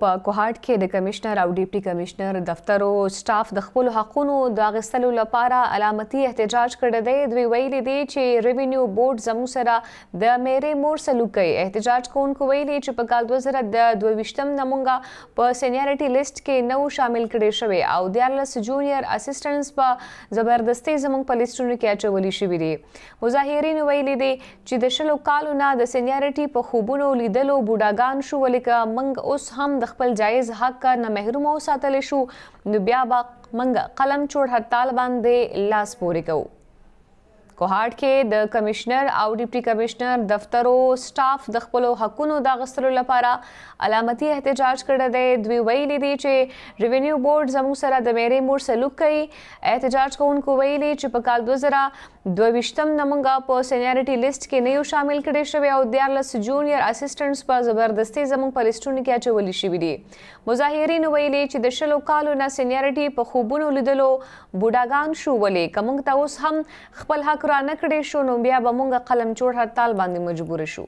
په کوهات کې د کمشنر او ډیپټي کمشنر دفتر او سټاف د خپل حقونو د اغستلو لپاره علامتي احتجاج کړی دی دوی ویلي دي چې ریوینیو بورډ زمو سره د میرې مور سلوک کوي احتجاج کوونکو ویلي چې په کال 2022م نمونګه په سینیارټي لیست کې نو شامل کړي شوی او د 14 جونیئر اسسټنټس په زبردستي زموږ په لیستونو کې اچولي شوی دي مظاهرین ویلي دي چې د شلو کالونو د سینیارټي په خوبونو لیدلو بوډاګان شو ولیکه منګ اوس هم د خپل جایز حق نه محروم او ساتل شو نو بیا با منګه قلم چور هړتال باندې لاس پوري کوو کوهارد کې د کمشنر او ډیپټي کمشنر دفترو سټاف د خپل حقوقو د غستلو لپاره علامتي احتجاج کړی دی دوی ویلي دي چې ریونیو بورډ زموږ سره د میرې مور سلوک کوي احتجاج کوونکو ویلي چې په کال 2022م نمنګا په سینیورټي لیست کې نه یو شامل کړي شوی او د 14 جونیئر اسسټنټس په زبردستي زموږ په لیستونو کې اچول شوی دي مظاهرین ویلي چې د شلو کالو نه سینیورټي په خوبونو لیدلو بوډاګان شو ولې کوم تاسو هم خپل حق را نکړې شو نو بیا به موږ قلم جوړ هرتال باندې مجبور شو